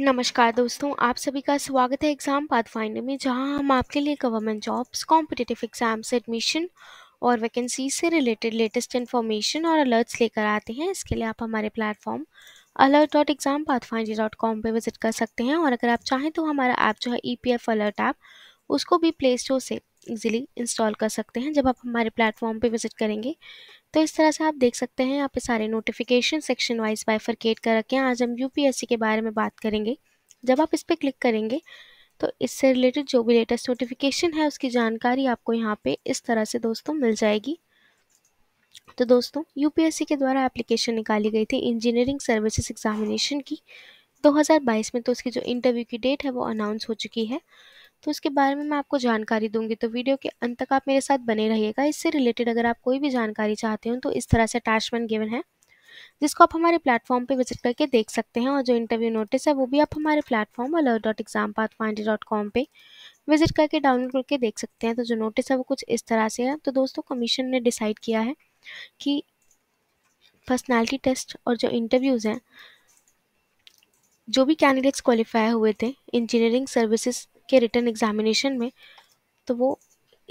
नमस्कार दोस्तों आप सभी का स्वागत है एग्ज़ाम पाथफाइंडर में जहां हम आपके लिए गवर्नमेंट जॉब्स कॉम्पिटिटिव एग्ज़ाम से एडमिशन और वैकेंसी से रिलेटेड लेटेस्ट इन्फॉर्मेशन और अलर्ट्स लेकर आते हैं इसके लिए आप हमारे platform alert dot exam path finder dot com पर विजिट कर सकते हैं और अगर आप चाहें तो हमारा ऐप जो है E P F alert app उसको भी प्ले स्टोर से ईजिली इंस्टॉल कर सकते हैं जब आप हमारे प्लेटफॉर्म पर विजिट करेंगे तो इस तरह से आप देख सकते हैं यहाँ पे सारे नोटिफिकेशन सेक्शन वाइज बाइफरकेट कर रखे हैं आज हम यूपीएससी के बारे में बात करेंगे जब आप इस पर क्लिक करेंगे तो इससे रिलेटेड जो भी लेटेस्ट नोटिफिकेशन है उसकी जानकारी आपको यहाँ पे इस तरह से दोस्तों मिल जाएगी तो दोस्तों यूपीएससी के द्वारा एप्लीकेशन निकाली गई थी इंजीनियरिंग सर्विसेज एग्जामिनेशन की 2022 में तो उसकी जो इंटरव्यू की डेट है वो अनाउंस हो चुकी है तो उसके बारे में मैं आपको जानकारी दूंगी तो वीडियो के अंत तक आप मेरे साथ बने रहिएगा इससे रिलेटेड अगर आप कोई भी जानकारी चाहते हो तो इस तरह से अटैचमेंट गिवन है जिसको आप हमारे प्लेटफॉर्म पे विजिट करके देख सकते हैं और जो इंटरव्यू नोटिस है वो भी आप हमारे platform alert dot exam path finder dot com पर विजिट करके डाउनलोड करके देख सकते हैं तो जो नोटिस है वो कुछ इस तरह से है तो दोस्तों कमीशन ने डिसाइड किया है कि पर्सनैलिटी टेस्ट और जो इंटरव्यूज़ हैं जो भी कैंडिडेट्स क्वालिफाई हुए थे इंजीनियरिंग सर्विसेज के रिटर्न एग्ज़ामिनेशन में तो वो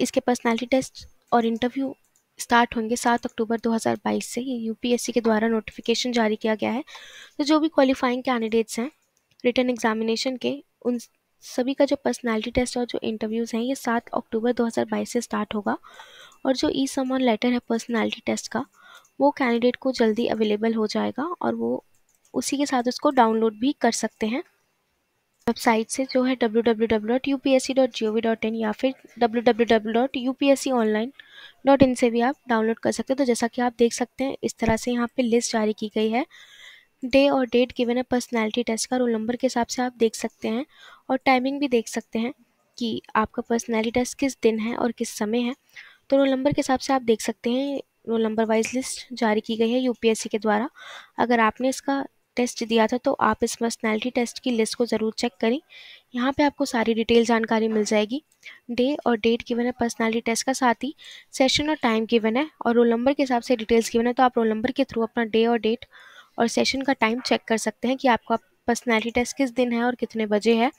इसके पर्सनैलिटी टेस्ट और इंटरव्यू स्टार्ट होंगे सात अक्टूबर 2022 से ये यूपीएससी के द्वारा नोटिफिकेशन जारी किया गया है तो जो भी क्वालिफाइंग कैंडिडेट्स हैं रिटर्न एग्जामिनेशन के उन सभी का जो पर्सनैलिटी टेस्ट और जो इंटरव्यूज़ हैं ये सात अक्टूबर 2022 से स्टार्ट होगा और जो ई समान लेटर है पर्सनैलिटी टेस्ट का वो कैंडिडेट को जल्दी अवेलेबल हो जाएगा और वो उसी के साथ उसको डाउनलोड भी कर सकते हैं वेबसाइट से जो है W W W dot U P S C dot G O V dot in या फिर W W W dot U P S C online dot in से भी आप डाउनलोड कर सकते हैं तो जैसा कि आप देख सकते हैं इस तरह से यहाँ पे लिस्ट जारी की गई है डे और डेट गिवन है पर्सनैलिटी टेस्ट का रोल नंबर के हिसाब से आप देख सकते हैं और टाइमिंग भी देख सकते हैं कि आपका पर्सनैलिटी टेस्ट किस दिन है और किस समय है तो रोल नंबर के हिसाब से आप देख सकते हैं रोल नंबर वाइज लिस्ट जारी की गई है यूपीएससी के द्वारा अगर आपने इसका टेस्ट दिया था तो आप इस पर्सनैलिटी टेस्ट की लिस्ट को ज़रूर चेक करें यहाँ पे आपको सारी डिटेल जानकारी मिल जाएगी डे और डेट गिवन है पर्सनैलिटी टेस्ट का साथ ही सेशन और टाइम गिवन है और रोल नंबर के हिसाब से डिटेल्स गिवन है तो आप रोल नंबर के थ्रू अपना डे और डेट और सेशन का टाइम चेक कर सकते हैं कि आपका पर्सनैलिटी टेस्ट किस दिन है और कितने बजे है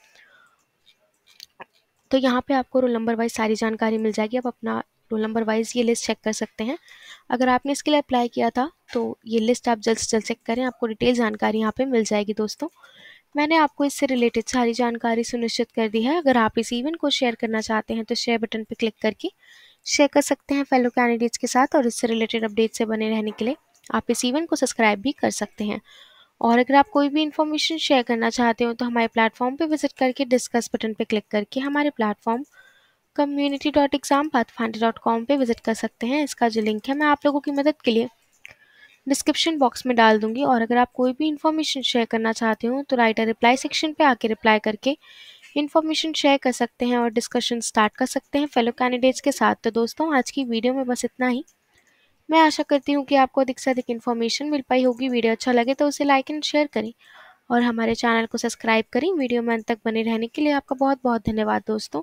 तो यहाँ पे आपको रोल नंबर वाइज सारी जानकारी मिल जाएगी आप अपना रोल नंबर वाइज ये लिस्ट चेक कर सकते हैं अगर आपने इसके लिए अप्लाई किया था तो ये लिस्ट आप जल्द से जल्द चेक करें आपको डिटेल जानकारी यहाँ पे मिल जाएगी दोस्तों मैंने आपको इससे रिलेटेड सारी जानकारी सुनिश्चित कर दी है अगर आप इस इवेंट को शेयर करना चाहते हैं तो शेयर बटन पर क्लिक करके शेयर कर सकते हैं फेलो कैंडिडेट्स के साथ और इससे रिलेटेड अपडेट से बने रहने के लिए आप इस इवेंट को सब्सक्राइब भी कर सकते हैं और अगर आप कोई भी इन्फॉर्मेशन शेयर करना चाहते हो तो हमारे प्लेटफॉर्म पे विजिट करके डिस्कस बटन पे क्लिक करके हमारे platform community dot exam pathfinder dot com पर विज़िट कर सकते हैं इसका जो लिंक है मैं आप लोगों की मदद के लिए डिस्क्रिप्शन बॉक्स में डाल दूंगी और अगर आप कोई भी इन्फॉर्मेशन शेयर करना चाहते हो तो राइटर रिप्लाई सेक्शन पे आके रिप्लाई करके इन्फॉर्मेशन शेयर कर सकते हैं और डिस्कशन स्टार्ट कर सकते हैं फेलो कैंडिडेट्स के साथ तो दोस्तों आज की वीडियो में बस इतना ही मैं आशा करती हूँ कि आपको अधिक से अधिक इन्फॉर्मेशन मिल पाई होगी वीडियो अच्छा लगे तो उसे लाइक एंड शेयर करें और हमारे चैनल को सब्सक्राइब करें वीडियो में अंत तक बने रहने के लिए आपका बहुत बहुत धन्यवाद दोस्तों